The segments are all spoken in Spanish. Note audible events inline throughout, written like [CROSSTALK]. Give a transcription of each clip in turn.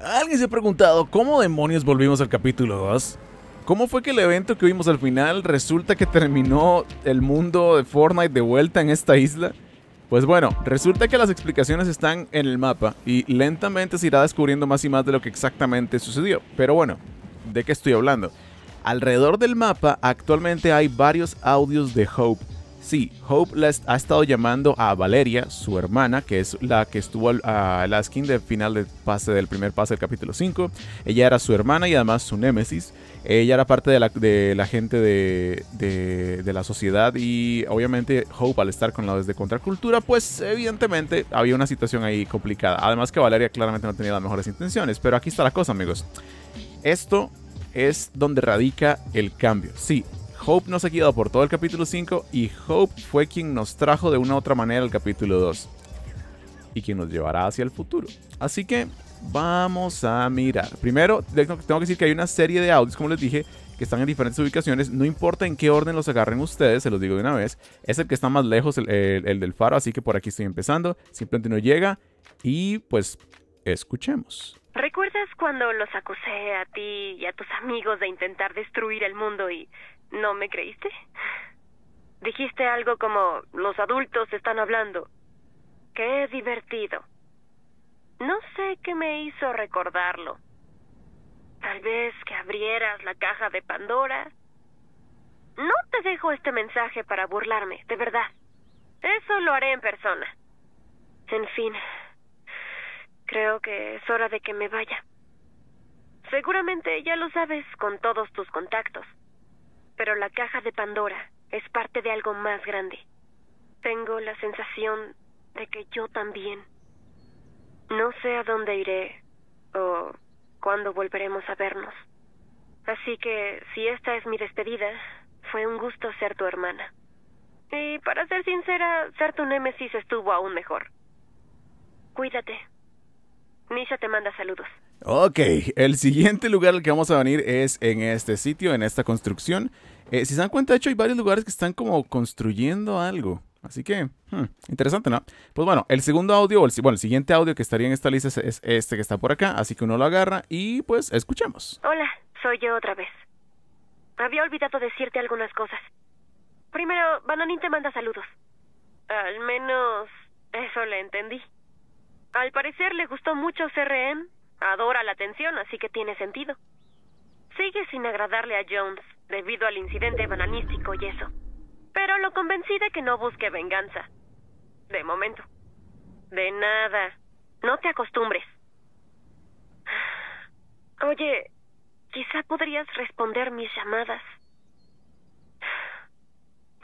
¿Alguien se ha preguntado cómo demonios volvimos al capítulo 2? ¿Cómo fue que el evento que vimos al final resulta que terminó el mundo de Fortnite de vuelta en esta isla? Pues bueno, resulta que las explicaciones están en el mapa y lentamente se irá descubriendo más y más de lo que exactamente sucedió. Pero bueno, ¿de qué estoy hablando? Alrededor del mapa actualmente hay varios audios de Hope Sí, Hope ha estado llamando a Valeria, su hermana, que es la que estuvo al, a la skin del final del pase del primer pase del capítulo 5. Ella era su hermana y además su némesis. Ella era parte de la, gente de, la sociedad y obviamente Hope al estar con la de contracultura, pues evidentemente había una situación ahí complicada. Además que Valeria claramente no tenía las mejores intenciones, pero aquí está la cosa amigos. Esto es donde radica el cambio. Sí, Hope nos ha quedado por todo el capítulo 5 y Hope fue quien nos trajo de una otra manera al capítulo 2 y quien nos llevará hacia el futuro. Así que vamos a mirar. Primero, tengo que decir que hay una serie de audios, como les dije, que están en diferentes ubicaciones. No importa en qué orden los agarren ustedes, se los digo de una vez. Es el que está más lejos, el, el del faro, así que por aquí estoy empezando. Simplemente no llega y pues escuchemos. ¿Recuerdas cuando los acusé a ti y a tus amigos de intentar destruir el mundo y ¿No me creíste? Dijiste algo como los adultos están hablando. Qué divertido. No sé qué me hizo recordarlo. Tal vez que abrieras la caja de Pandora. No te dejo este mensaje para burlarme, de verdad. Eso lo haré en persona. En fin, creo que es hora de que me vaya. Seguramente ya lo sabes con todos tus contactos. Pero la caja de Pandora es parte de algo más grande. Tengo la sensación de que yo también. No sé a dónde iré o cuándo volveremos a vernos. Así que, si esta es mi despedida, fue un gusto ser tu hermana. Y para ser sincera, ser tu némesis estuvo aún mejor. Cuídate. Nisha te manda saludos. Ok, el siguiente lugar al que vamos a venir es en este sitio, en esta construcción. Eh, si se dan cuenta, de hecho, hay varios lugares que están como construyendo algo. Así que, hmm, interesante, ¿no? Pues bueno, el segundo audio, el, bueno, el siguiente audio que estaría en esta lista es, este que está por acá. Así que uno lo agarra y pues escuchemos. Hola, soy yo otra vez. Había olvidado decirte algunas cosas. Primero, Banonín te manda saludos. Al menos eso le entendí. Al parecer le gustó mucho CRM Adora la atención, así que tiene sentido. Sigue sin agradarle a Jones debido al incidente bananístico y eso. Pero lo convencí de que no busque venganza. De momento. De nada. No te acostumbres. Oye, quizá podrías responder mis llamadas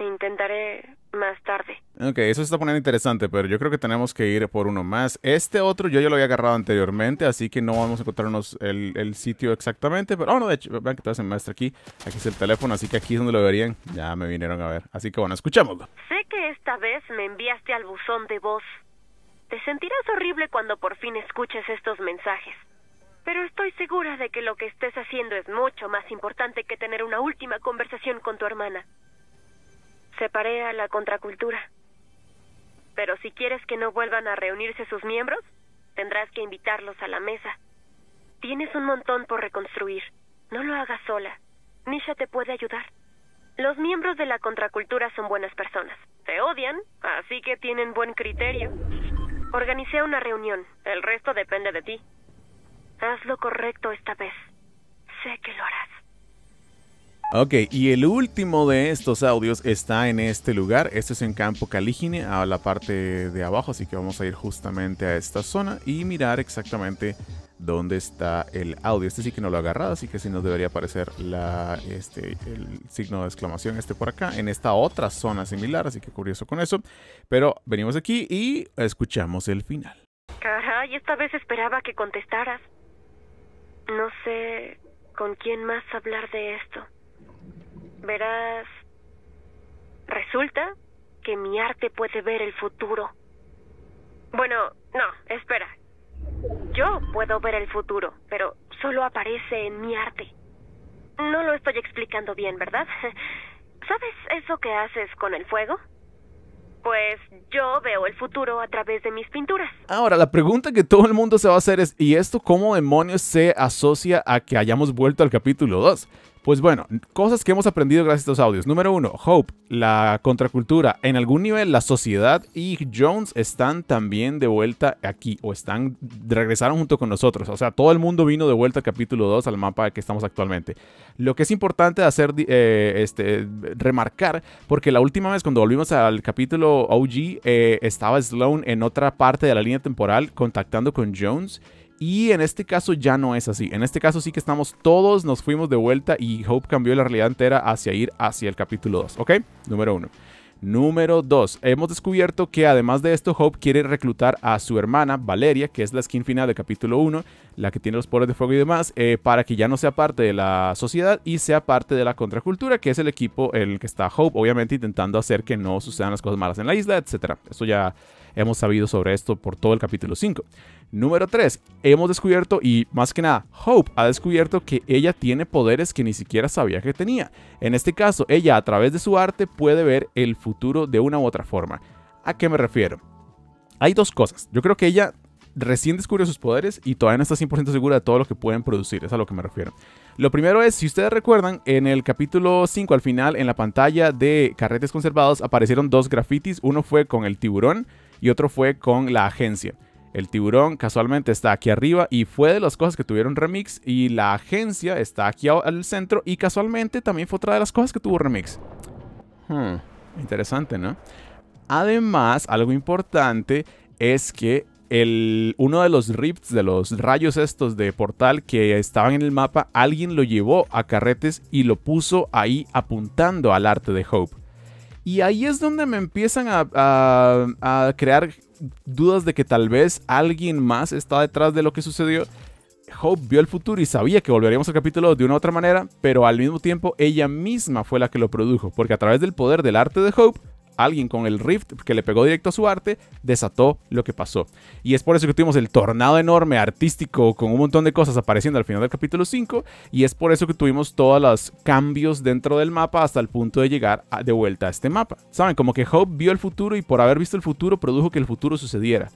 intentaré más tarde. Ok, eso se está poniendo interesante, pero yo creo que tenemos que ir por uno más. Este otro yo ya lo había agarrado anteriormente, así que no vamos a encontrarnos el, sitio exactamente. Pero, ah, no, de hecho, vean que todavía se muestra aquí. Aquí es el teléfono, así que aquí es donde lo verían. Ya me vinieron a ver. Así que bueno, escuchémoslo. Sé que esta vez me enviaste al buzón de voz. Te sentirás horrible cuando por fin escuches estos mensajes. Pero estoy segura de que lo que estés haciendo es mucho más importante que tener una última conversación con tu hermana. Separé a la contracultura. Pero si quieres que no vuelvan a reunirse sus miembros, tendrás que invitarlos a la mesa. Tienes un montón por reconstruir. No lo hagas sola. Nisha te puede ayudar. Los miembros de la contracultura son buenas personas. Te odian, así que tienen buen criterio. Organicé una reunión. El resto depende de ti. Haz lo correcto esta vez. Sé que lo harás. Ok, y el último de estos audios está en este lugar. Este es en Campo Caligine, a la parte de abajo, así que vamos a ir justamente a esta zona y mirar exactamente dónde está el audio. Este sí que no lo he agarrado, así que sí nos debería aparecer la, este, el signo de exclamación este por acá, en esta otra zona similar, así que curioso con eso. Pero venimos aquí y escuchamos el final. Caray, esta vez esperaba que contestaras. No sé con quién más hablar de esto. Verás, resulta que mi arte puede ver el futuro. Bueno, no, espera. Yo puedo ver el futuro, pero solo aparece en mi arte. No lo estoy explicando bien, ¿verdad? [LAUGHS] ¿Sabes eso que haces con el fuego? Pues yo veo el futuro a través de mis pinturas. Ahora, la pregunta que todo el mundo se va a hacer es, ¿y esto cómo demonios se asocia a que hayamos vuelto al capítulo 2? Pues bueno, cosas que hemos aprendido gracias a estos audios. Número uno, Hope, la contracultura, en algún nivel la sociedad y Jones están también de vuelta aquí o están regresaron junto con nosotros. O sea, todo el mundo vino de vuelta al capítulo 2 al mapa que estamos actualmente. Lo que es importante hacer, eh, este, remarcar, porque la última vez cuando volvimos al capítulo OG eh, estaba Sloan en otra parte de la línea temporal contactando con Jones y en este caso ya no es así. En este caso sí que estamos todos, nos fuimos de vuelta y Hope cambió la realidad entera hacia ir hacia el capítulo 2, ¿ok? Número 1. Número 2. Hemos descubierto que además de esto, Hope quiere reclutar a su hermana, Valeria, que es la skin final de capítulo 1, la que tiene los poderes de fuego y demás, eh, para que ya no sea parte de la sociedad y sea parte de la contracultura, que es el equipo en el que está Hope, obviamente intentando hacer que no sucedan las cosas malas en la isla, etcétera. Eso ya hemos sabido sobre esto por todo el capítulo 5. Número 3, hemos descubierto y más que nada, Hope ha descubierto que ella tiene poderes que ni siquiera sabía que tenía. En este caso, ella a través de su arte puede ver el futuro de una u otra forma. ¿A qué me refiero? Hay dos cosas. Yo creo que ella recién descubrió sus poderes y todavía no está 100% segura de todo lo que pueden producir, es a lo que me refiero. Lo primero es, si ustedes recuerdan, en el capítulo 5 al final, en la pantalla de Carretes Conservados, aparecieron dos grafitis. Uno fue con el tiburón y otro fue con la agencia. El tiburón casualmente está aquí arriba y fue de las cosas que tuvieron remix y la agencia está aquí al centro y casualmente también fue otra de las cosas que tuvo remix. Hmm. interesante, ¿no? Además, algo importante es que el, uno de los rips de los rayos estos de portal que estaban en el mapa, alguien lo llevó a carretes y lo puso ahí apuntando al arte de Hope. Y ahí es donde me empiezan a, crear dudas de que tal vez alguien más está detrás de lo que sucedió. Hope vio el futuro y sabía que volveríamos al capítulo de una u otra manera, pero al mismo tiempo ella misma fue la que lo produjo, porque a través del poder del arte de Hope alguien con el Rift que le pegó directo a su arte desató lo que pasó. Y es por eso que tuvimos el tornado enorme artístico con un montón de cosas apareciendo al final del capítulo 5 y es por eso que tuvimos todos los cambios dentro del mapa hasta el punto de llegar de vuelta a este mapa. Saben, como que Hope vio el futuro y por haber visto el futuro produjo que el futuro sucediera.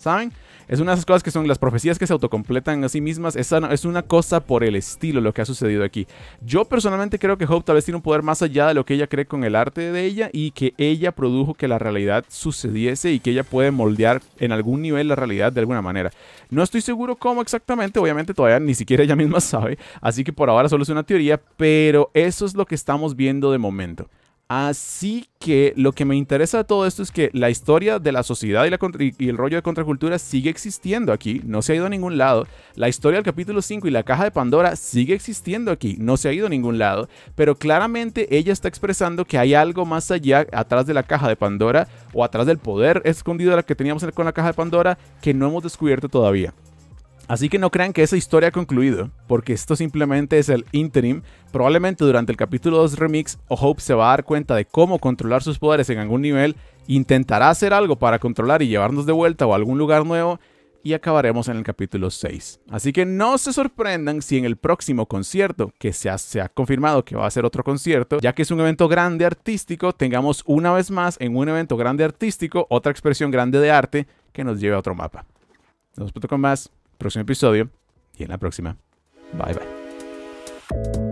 ¿Saben? Es una de esas cosas que son las profecías que se autocompletan a sí mismas. Es una, es una cosa por el estilo lo que ha sucedido aquí. Yo personalmente creo que Hope tal vez tiene un poder más allá de lo que ella cree con el arte de ella y que ella produjo que la realidad sucediese y que ella puede moldear en algún nivel la realidad de alguna manera. No estoy seguro cómo exactamente, obviamente todavía ni siquiera ella misma [LAUGHS] sabe, así que por ahora solo es una teoría, pero eso es lo que estamos viendo de momento. Así que lo que me interesa de todo esto es que la historia de la sociedad y, el rollo de contracultura sigue existiendo aquí, no se ha ido a ningún lado. La historia del capítulo 5 y la caja de Pandora sigue existiendo aquí, no se ha ido a ningún lado. Pero claramente ella está expresando que hay algo más allá, atrás de la caja de Pandora o atrás del poder escondido de la que teníamos con la caja de Pandora, que no hemos descubierto todavía. Así que no crean que esa historia ha concluido, porque esto simplemente es el interim. Probablemente durante el capítulo 2 remix, O'Hope Hope se va a dar cuenta de cómo controlar sus poderes en algún nivel, intentará hacer algo para controlar y llevarnos de vuelta o a algún lugar nuevo, y acabaremos en el capítulo 6. Así que no se sorprendan si en el próximo concierto, que se ha, se ha, confirmado que va a ser otro concierto, ya que es un evento grande artístico, tengamos una vez más en un evento grande artístico otra expresión grande de arte que nos lleve a otro mapa. Nos vemos con más próximo episodio y en la próxima. Bye bye.